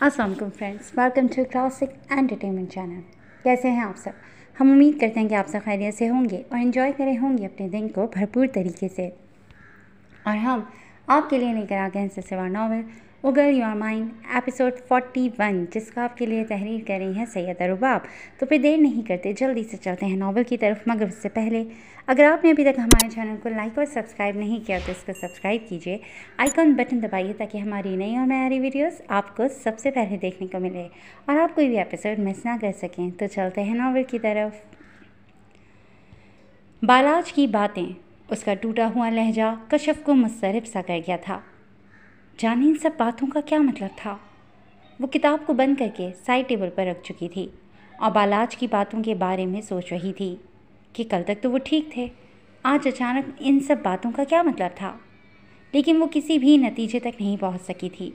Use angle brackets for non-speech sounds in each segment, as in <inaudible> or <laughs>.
Aslam friends welcome to classic entertainment channel कैसे हैं आप सब हम उम्मीद करते हैं कि आप सब खैरियत से होंगे और इन्जॉय करें होंगे अपने दिन को भरपूर तरीके से और हम आपके लिए लेकर आ गए हैं सिवा नावल उगल your mind episode forty one जिसको आपके लिए तहरीर कर रही हैं सैयद अरुबाब तो फिर देर नहीं करते जल्दी से चलते हैं नावल की तरफ मगर उससे पहले अगर आपने अभी तक हमारे चैनल को लाइक और सब्सक्राइब नहीं किया तो इसको सब्सक्राइब कीजिए आइकॉन बटन दबाइए ताकि हमारी नई और मैारी वीडियोज़ आपको सबसे पहले देखने को मिले और आप कोई भी एपिसोड मिस ना कर सकें तो चलते हैं नावल की तरफ बालाज की बातें उसका टूटा हुआ लहजा कशफ को मुस्तरब सा कर गया था जाने इन सब बातों का क्या मतलब था वो किताब को बंद करके साइड टेबल पर रख चुकी थी और बालाज की बातों के बारे में सोच रही थी कि कल तक तो वो ठीक थे आज अचानक इन सब बातों का क्या मतलब था लेकिन वो किसी भी नतीजे तक नहीं पहुंच सकी थी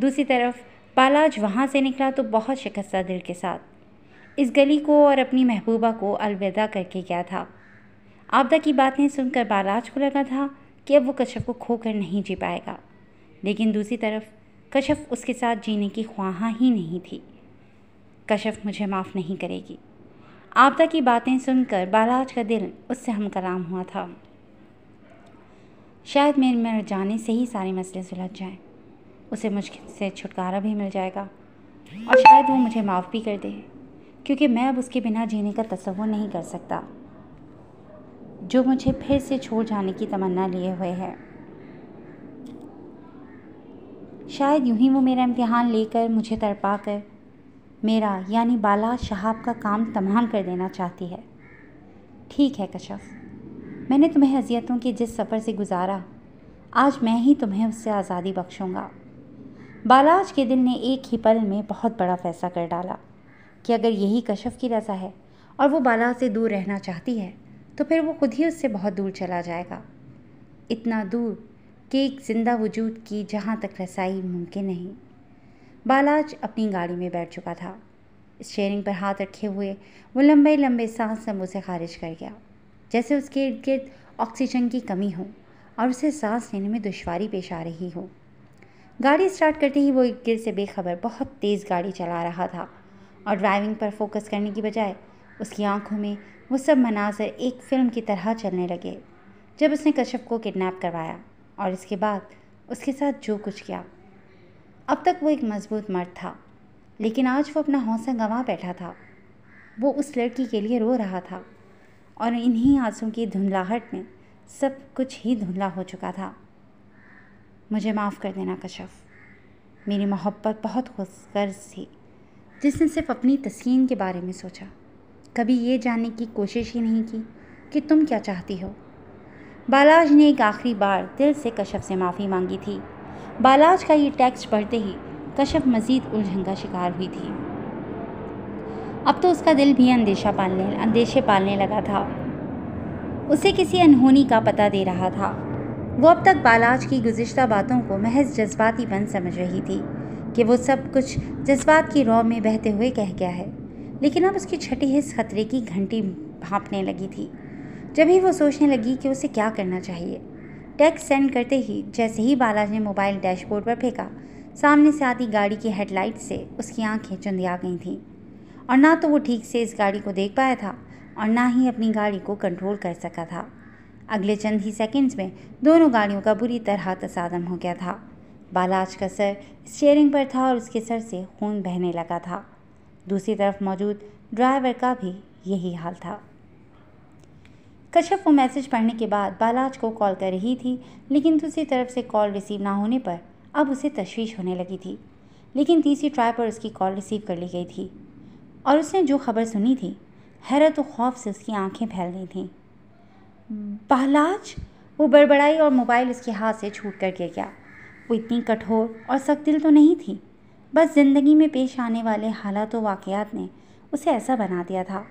दूसरी तरफ बालाज वहाँ से निकला तो बहुत शिकस्ता दिल के साथ इस गली को और अपनी महबूबा को अलविदा करके गया था आपदा की बातें सुनकर बालाज को लगा था कि अब वो कश्यप को खोकर नहीं जी पाएगा लेकिन दूसरी तरफ कशफ उसके साथ जीने की ख्वाहा ही नहीं थी कशफ मुझे माफ़ नहीं करेगी आपदा की बातें सुनकर बालाज का दिल उससे हम कलाम हुआ था शायद मेरे मर जाने से ही सारे मसले सुलझ जाए उसे मुश्किल से छुटकारा भी मिल जाएगा और शायद वो मुझे माफ़ भी कर दे क्योंकि मैं अब उसके बिना जीने का तस्वुर नहीं कर सकता जो मुझे फिर से छोड़ जाने की तमन्ना लिए हुए है शायद यूं ही वो मेरा इम्तिहान लेकर मुझे तड़पा कर मेरा यानी बाला शहाब का काम तमाम कर देना चाहती है ठीक है कशफ मैंने तुम्हें हजियतों के जिस सफ़र से गुजारा आज मैं ही तुम्हें उससे आज़ादी बख्शूँगा बालाज के दिल ने एक ही पल में बहुत बड़ा फैसला कर डाला कि अगर यही कशफ की रजा है और वो बाला से दूर रहना चाहती है तो फिर वो खुद ही उससे बहुत दूर चला जाएगा इतना दूर कि एक ज़िंदा वजूद की जहाँ तक रसाई मुमकिन नहीं बालाज अपनी गाड़ी में बैठ चुका था स्टेयरिंग पर हाथ रखे हुए वो लंबे लंबे सांस से मुझसे खारिज कर गया जैसे उसके इर्द गिर्द ऑक्सीजन की कमी हो और उसे सांस लेने में दुशारी पेश आ रही हो गाड़ी स्टार्ट करते ही वो इर्द गिर्द से बेखबर बहुत तेज़ गाड़ी चला रहा था और ड्राइविंग पर फोकस करने की बजाय उसकी आंखों में वो सब मनाजर एक फ़िल्म की तरह चलने लगे जब उसने कश्यप को किडनैप करवाया और इसके बाद उसके साथ जो कुछ किया अब तक वो एक मजबूत मर्द था लेकिन आज वो अपना हौसला गंवा बैठा था वो उस लड़की के लिए रो रहा था और इन्हीं आंसू की धुंधलाहट में सब कुछ ही धुंधला हो चुका था मुझे माफ़ कर देना कशफ मेरी मोहब्बत बहुत खुशगर्ज थी जिसने सिर्फ अपनी तस्कीन के बारे में सोचा कभी ये जानने की कोशिश ही नहीं की कि तुम क्या चाहती हो बालाज ने एक आखिरी बार दिल से कश्यप से माफ़ी मांगी थी बालाज का ये टेक्स्ट पढ़ते ही कश्यप मजीद उलझन का शिकार हुई थी अब तो उसका दिल भी अंदेशा पालने अंदेशे पालने लगा था उसे किसी अनहोनी का पता दे रहा था वो अब तक बालाज की गुज्त बातों को महज जज्बाती बन समझ रही थी कि वो सब कुछ जज्बात की रौ में बहते हुए कह गया है लेकिन अब उसकी छठी हिस्स खतरे की घंटी भापने लगी थी जब ही वो सोचने लगी कि उसे क्या करना चाहिए टैक्स सेंड करते ही जैसे ही बालाजी ने मोबाइल डैशबोर्ड पर फेंका सामने से आती गाड़ी की हेडलाइट से उसकी आंखें चुंदिया गई थीं और ना तो वो ठीक से इस गाड़ी को देख पाया था और ना ही अपनी गाड़ी को कंट्रोल कर सका था अगले चंद ही सेकंड्स में दोनों गाड़ियों का बुरी तरह तसादम हो गया था बालाज का सर स्टेयरिंग पर था और उसके सर से खून बहने लगा था दूसरी तरफ मौजूद ड्राइवर का भी यही हाल था कश्यप वो मैसेज पढ़ने के बाद बालाज को कॉल कर रही थी लेकिन दूसरी तरफ से कॉल रिसीव ना होने पर अब उसे तशवीश होने लगी थी लेकिन तीसरी ट्राई पर उसकी कॉल रिसीव कर ली गई थी और उसने जो खबर सुनी थी हैरत तो खौफ से उसकी आंखें फैल गई थीं बालाज वो बड़बड़ाई और मोबाइल उसके हाथ से छूट कर गिर गया वो इतनी कठोर और सख्त दिल तो नहीं थी बस ज़िंदगी में पेश आने वाले हालात तो वाक़ात ने उसे ऐसा बना दिया था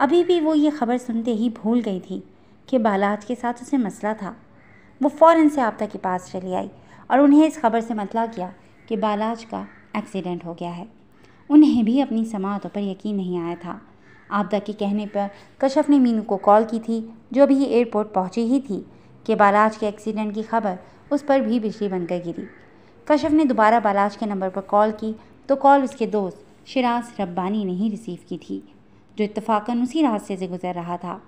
अभी भी वो ये खबर सुनते ही भूल गई थी कि बालाज के साथ उसे मसला था वो फ़ौरन से आपदा के पास चली आई और उन्हें इस खबर से मतला किया कि बालाज का एक्सीडेंट हो गया है उन्हें भी अपनी समातों पर यकीन नहीं आया था आपदा के कहने पर कशप ने मीनू को कॉल की थी जो अभी एयरपोर्ट पहुंची ही थी कि बालाज के एक्सीडेंट की खबर उस पर भी बिजली बनकर गिरी कशप ने दोबारा बालाज के नंबर पर कॉल की तो कॉल उसके दोस्त शिराज रब्बानी ने ही रिसीव की थी जो इतफाक़न उसी रास्ते से गुजर रहा था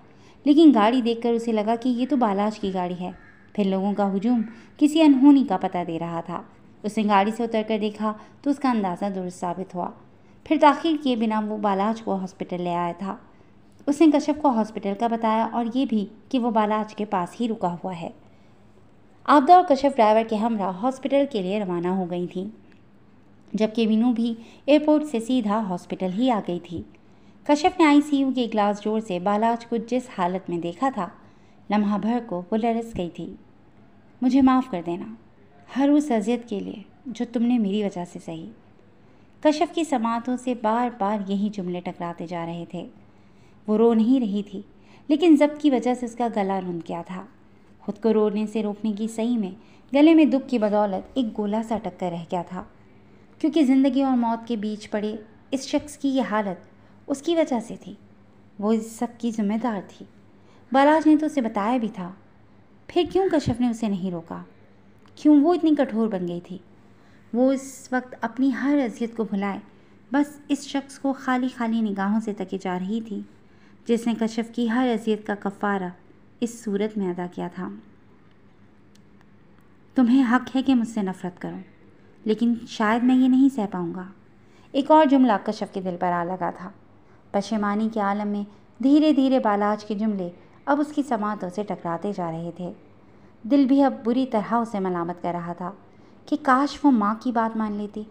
लेकिन गाड़ी देखकर उसे लगा कि ये तो बालाज की गाड़ी है फिर लोगों का हजूम किसी अनहोनी का पता दे रहा था उसने गाड़ी से उतर कर देखा तो उसका अंदाज़ा दुरुस्त साबित हुआ फिर तख़िर किए बिना वो बालाज को हॉस्पिटल ले आया था उसने कश्यप को हॉस्पिटल का बताया और ये भी कि वो बालाज के पास ही रुका हुआ है आपदा और कश्यप ड्राइवर के हमरा हॉस्पिटल के लिए रवाना हो गई थी जबकि मीनू भी एयरपोर्ट से सीधा हॉस्पिटल ही आ गई थी कश्यप ने आई यू के ग्लास जोर से बालाज को जिस हालत में देखा था लम्हा भर को वो लरस गई थी मुझे माफ़ कर देना हर उस अजियत के लिए जो तुमने मेरी वजह से सही कश्यप की समातों से बार बार यही जुमले टकराते जा रहे थे वो रो नहीं रही थी लेकिन जब्त की वजह से उसका गला रुंध गया था खुद को रोने से रोकने की सही में गले में दुख की बदौलत एक गोला सा टक्कर रह गया था क्योंकि ज़िंदगी और मौत के बीच पड़े इस शख्स की यह हालत उसकी वजह से थी वो इस सब की जिम्मेदार थी बालाज ने तो उसे बताया भी था फिर क्यों कश्यप ने उसे नहीं रोका क्यों वो इतनी कठोर बन गई थी वो इस वक्त अपनी हर अजियत को भुलाए बस इस शख्स को खाली खाली निगाहों से तके जा रही थी जिसने कश्यप की हर अजियत का कफ़ारा इस सूरत में अदा किया था तुम्हें हक है कि मुझसे नफ़रत करो लेकिन शायद मैं ये नहीं सह पाऊँगा एक और जुमला कश्यप के दिल पर आ लगा था पशेमानी के आलम में धीरे धीरे बालाज के जुमले अब उसकी समातों से टकराते जा रहे थे दिल भी अब बुरी तरह उसे मलामत कर रहा था कि काश वो माँ की बात मान लेती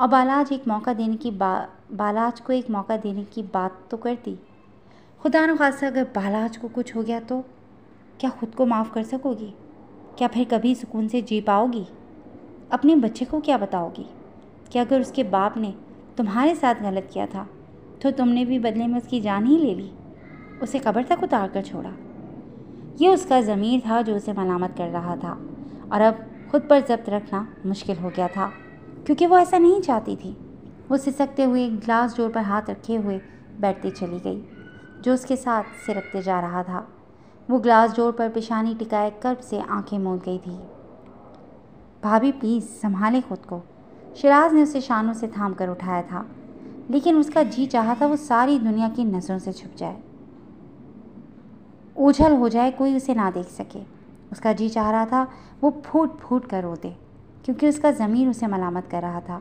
और बालाज एक मौका देने की बा बालाज को एक मौका देने की बात तो करती खुदा न खासा अगर बालाज को कुछ हो गया तो क्या खुद को माफ़ कर सकोगी क्या फिर कभी सुकून से जी पाओगी अपने बच्चे को क्या बताओगी कि अगर उसके बाप ने तुम्हारे साथ गलत किया था तो तुमने भी बदले में उसकी जान ही ले ली उसे कब्र तक उतार कर छोड़ा ये उसका ज़मीर था जो उसे मलामत कर रहा था और अब खुद पर जब्त रखना मुश्किल हो गया था क्योंकि वो ऐसा नहीं चाहती थी वो सिसकते हुए ग्लास डोर पर हाथ रखे हुए बैठती चली गई जो उसके साथ सिरकते जा रहा था वो ग्लास डोर पर पेशानी टिकाए कर्ब से आंखें मूंद गई थी भाभी प्लीज़ संभाले खुद को शराज ने उसे शानों से थाम कर उठाया था लेकिन उसका जी चाहता था वो सारी दुनिया की नज़रों से छुप जाए ओझल हो जाए कोई उसे ना देख सके उसका जी चाह रहा था वो फूट फूट कर रोते क्योंकि उसका ज़मीर उसे मलामत कर रहा था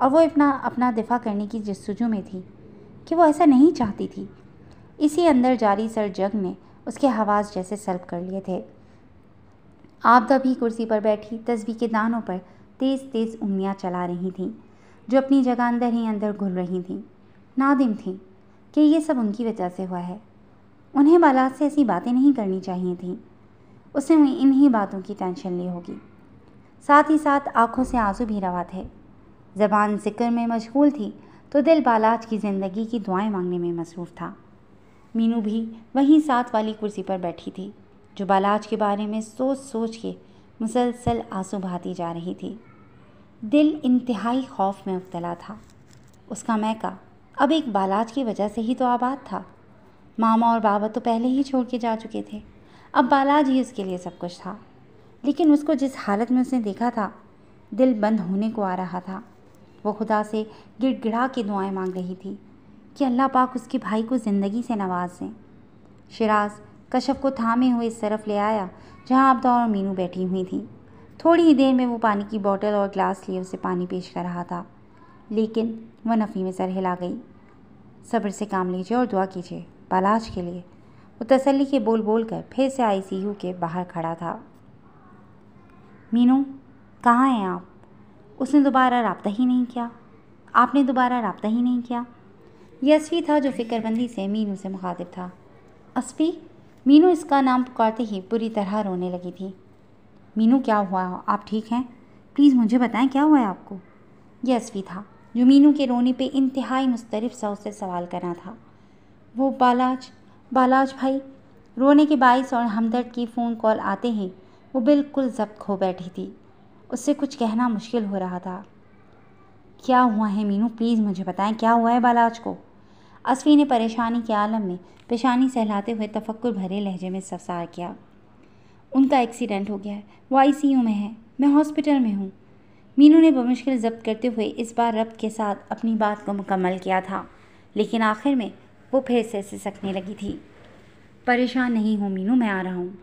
और वो अपना अपना दिफा करने की जस्तजू में थी कि वो ऐसा नहीं चाहती थी इसी अंदर जारी सर जग ने उसके हवास जैसे सल्ब कर लिए थे आपदा भी कुर्सी पर बैठी तस्वीर के दानों पर तेज़ तेज़ उंगलियाँ चला रही थीं जो अपनी जगह अंदर ही अंदर घुल रही थीं नादिम थीं कि ये सब उनकी वजह से हुआ है उन्हें बालात से ऐसी बातें नहीं करनी चाहिए थी उसने इन्हीं बातों की टेंशन ली होगी साथ ही साथ आंखों से आंसू भी रवा थे जबान जिक्र में मशगूल थी तो दिल बालाज की ज़िंदगी की दुआएं मांगने में मसरूफ़ था मीनू भी वहीं साथ वाली कुर्सी पर बैठी थी जो बालाज के बारे में सोच सोच के मुसलसल आंसू बहाती जा रही थी दिल इंतहाई खौफ में मुबतला था उसका मैका अब एक बालाज की वजह से ही तो आबाद था मामा और बाबा तो पहले ही छोड़ के जा चुके थे अब बालाज ही उसके लिए सब कुछ था लेकिन उसको जिस हालत में उसने देखा था दिल बंद होने को आ रहा था वो खुदा से गिड़गिड़ा के दुआएं मांग रही थी कि अल्लाह पाक उसके भाई को ज़िंदगी से नवाज दें शराज कश्यप को थामे हुए इस तरफ ले आया जहाँ आपदा और मीनू बैठी हुई थी थोड़ी ही देर में वो पानी की बॉटल और ग्लास लिए उसे पानी पेश कर रहा था लेकिन वह नफ़ी में सर हिला गई सब्र से काम लीजिए और दुआ कीजिए पलाश के लिए वो तसल्ली के बोल बोल कर फिर से आईसीयू के बाहर खड़ा था मीनू कहाँ हैं आप उसने दोबारा रबता ही नहीं किया आपने दोबारा रबता ही नहीं किया यह असफ़ी था जो फ़िक्रबंदी से मीनू से मुखातिब था असफ़ी मीनू इसका नाम पुकारते ही बुरी तरह रोने लगी थी मीनू क्या हुआ आप ठीक हैं प्लीज़ मुझे बताएं क्या हुआ है आपको ये असफी था जो मीनू के रोने पे इंतहाई मुस्तरफ सा उससे सवाल करना था वो बालाज बालाज भाई रोने के बायस और हमदर्द की फ़ोन कॉल आते ही वो बिल्कुल जब्त खो बैठी थी उससे कुछ कहना मुश्किल हो रहा था क्या हुआ है मीनू प्लीज़ मुझे बताएं क्या हुआ है बालाज को असफी ने परेशानी के आलम में पेशानी सहलाते हुए तफक् भरे लहजे में सफसार किया उनका एक्सीडेंट हो गया है वो आई में है मैं हॉस्पिटल में हूँ मीनू ने बमुश्किल जब्त करते हुए इस बार रब के साथ अपनी बात को मुकम्मल किया था लेकिन आखिर में वो फिर से सिसकने लगी थी परेशान नहीं हूँ मीनू मैं आ रहा हूँ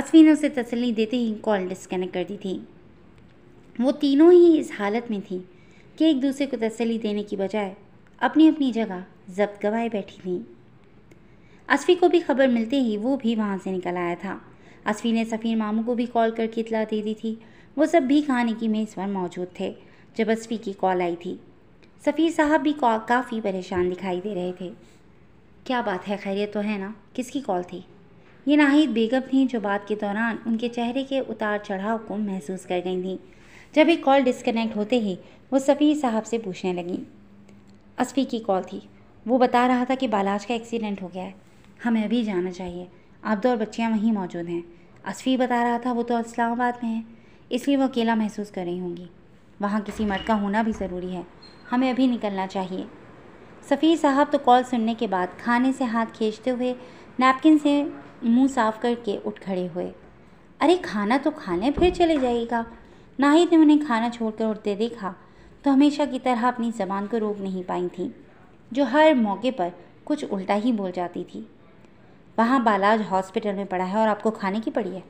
असफी ने उसे तसली देते ही कॉल डिस्कनेक्ट कर दी थी वो तीनों ही इस हालत में थी कि एक दूसरे को तसली देने की बजाय अपनी अपनी जगह जब्त गवाए बैठी थी असफी को भी खबर मिलते ही वो भी वहाँ से निकल आया था असफी ने सफ़ीर मामू को भी कॉल करके इतला दे दी थी वो सब भी खाने की मेज़ पर मौजूद थे जब असफी की कॉल आई थी सफ़ीर साहब भी काफ़ी परेशान दिखाई दे रहे थे क्या बात है खैरियत तो है ना किसकी कॉल थी ये नाहिद बेगम थी जो बात के दौरान उनके चेहरे के उतार चढ़ाव को महसूस कर गई थी जब एक कॉल डिस्कनेक्ट होते ही वो सफ़ीर साहब से पूछने लगी असफ़ी की कॉल थी वो बता रहा था कि बालाज का एक्सीडेंट हो गया है हमें अभी जाना चाहिए आप दो और बच्चियाँ वहीं मौजूद हैं असफ़ी बता रहा था वो तो इस्लामाबाद में है इसलिए वो अकेला महसूस कर रही होंगी वहाँ किसी मर्द का होना भी ज़रूरी है हमें अभी निकलना चाहिए सफ़ी साहब तो कॉल सुनने के बाद खाने से हाथ खींचते हुए नैपकिन से मुंह साफ करके उठ खड़े हुए अरे खाना तो खा लें फिर चले जाइएगा ही तो उन्हें खाना छोड़कर उठते देखा तो हमेशा की तरह अपनी ज़बान को रोक नहीं पाई थी जो हर मौके पर कुछ उल्टा ही बोल जाती थी वहाँ बालाज हॉस्पिटल में पड़ा है और आपको खाने की पड़ी है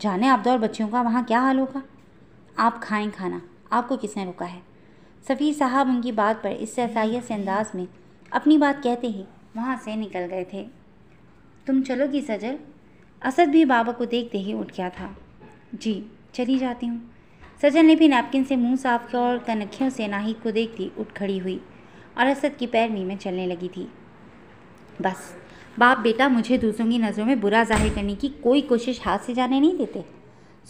जाने आप दो और बच्चियों का वहाँ क्या हाल होगा आप खाएं खाना आपको किसने रोका है सफ़ी साहब उनकी बात पर इस ससाइत से अंदाज में अपनी बात कहते ही वहाँ से निकल गए थे तुम चलोगी सजल असद भी बाबा को देखते ही उठ गया था जी चली जाती हूँ सजल ने भी नैपकिन से मुंह साफ किया और कनखियों से नाहिद को देखती उठ खड़ी हुई और असद की पैरवी में चलने लगी थी बस बाप बेटा मुझे दूसरों की नज़रों में बुरा जाहिर करने की कोई कोशिश हाथ से जाने नहीं देते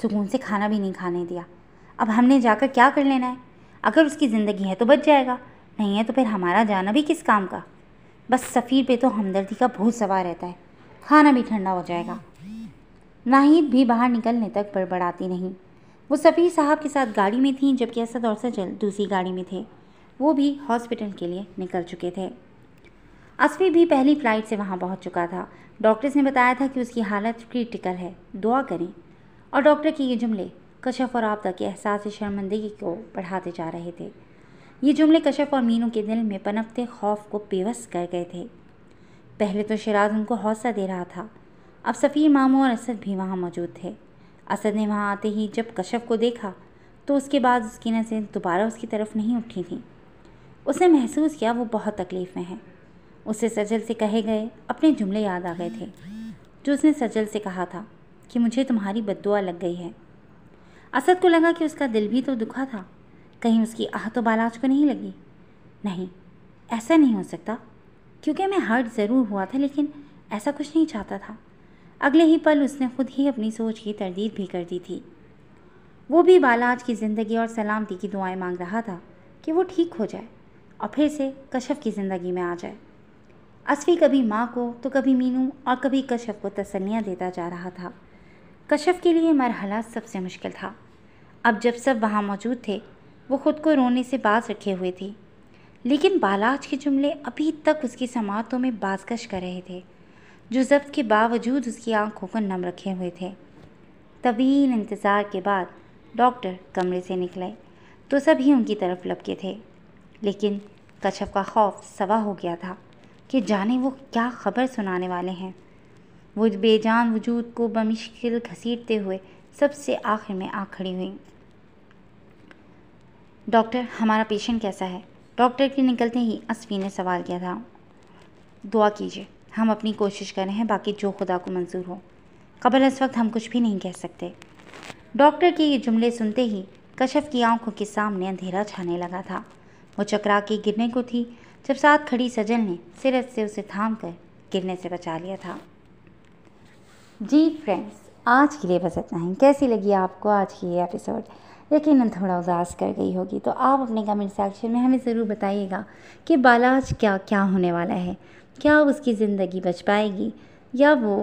सुकून से खाना भी नहीं खाने दिया अब हमने जाकर क्या कर लेना है अगर उसकी ज़िंदगी है तो बच जाएगा नहीं है तो फिर हमारा जाना भी किस काम का बस सफ़ीर पे तो हमदर्दी का भूत सवार रहता है खाना भी ठंडा हो जाएगा नाहिद भी बाहर निकलने तक बड़बड़ाती नहीं वो सफ़ीर साहब के साथ गाड़ी में थी जबकि असद और सजल दूसरी गाड़ी में थे वो भी हॉस्पिटल के लिए निकल चुके थे असफी भी पहली फ़्लाइट से वहाँ पहुँच चुका था डॉक्टर्स ने बताया था कि उसकी हालत क्रिटिकल है दुआ करें और डॉक्टर के ये जुमले कशफ और आपदा के एहसास शर्मंदगी को बढ़ाते जा रहे थे ये जुमले कशफ और मीनू के दिल में पनपते खौफ को बेवस कर गए थे पहले तो शराज उनको हौसला दे रहा था अब सफ़ीर मामू और असद भी वहाँ मौजूद थे असद ने वहाँ आते ही जब कशफ को देखा तो उसके बाद उसकी नज़रें दोबारा उसकी तरफ नहीं उठी थी उसने महसूस किया वो बहुत तकलीफ़ में है उसे सजल से कहे गए अपने जुमले याद आ गए थे जो उसने सजल से कहा था कि मुझे तुम्हारी बदुआ लग गई है असद को लगा कि उसका दिल भी तो दुखा था कहीं उसकी आह तो बालाज को नहीं लगी नहीं ऐसा नहीं हो सकता क्योंकि मैं हर्ट ज़रूर हुआ था लेकिन ऐसा कुछ नहीं चाहता था अगले ही पल उसने खुद ही अपनी सोच की तरदीद भी कर दी थी वो भी बालाज की ज़िंदगी और सलामती की दुआएं मांग रहा था कि वो ठीक हो जाए और फिर से कशफ की ज़िंदगी में आ जाए असफी कभी माँ को तो कभी मीनू और कभी कश्यप को तसलियाँ देता जा रहा था कश्यप के लिए मरहला सबसे मुश्किल था अब जब सब वहाँ मौजूद थे वो खुद को रोने से बाज रखे हुए थे लेकिन बालाज के जुमले अभी तक उसकी समातों में बाजकश कर रहे थे जो जब्त के बावजूद उसकी आंखों को नम रखे हुए थे तवील इंतज़ार के बाद डॉक्टर कमरे से निकले तो सभी उनकी तरफ लपके थे लेकिन कश्यप का खौफ सवा हो गया था कि जाने वो क्या ख़बर सुनाने वाले हैं वो बेजान वजूद को बमिश्किल घसीटते हुए सबसे आखिर में आ खड़ी हुई डॉक्टर हमारा पेशेंट कैसा है डॉक्टर के निकलते ही असफी ने सवाल किया था दुआ कीजिए हम अपनी कोशिश कर रहे हैं बाकी जो खुदा को मंजूर हो कबल इस वक्त हम कुछ भी नहीं कह सकते डॉक्टर के ये जुमले सुनते ही कशफ की आंखों के सामने अंधेरा छाने लगा था वो चकरा के गिरने को थी जब साथ खड़ी सजल ने सिरत से उसे थाम कर गिरने से बचा लिया था जी फ्रेंड्स आज के लिए बस इतना ही कैसी लगी आपको आज की ये एपिसोड यकीनन थोड़ा उदास कर गई होगी तो आप अपने कमेंट सेक्शन में हमें ज़रूर बताइएगा कि बालाज क्या क्या होने वाला है क्या उसकी ज़िंदगी बच पाएगी या वो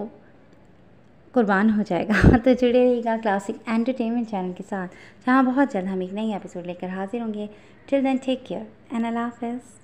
कुर्बान हो जाएगा <laughs> तो जुड़े रहिएगा क्लासिक एंटरटेनमेंट चैनल के साथ जहाँ बहुत जल्द हम एक नई एपिसोड लेकर हाजिर होंगे till then take care and Allah हाफिज़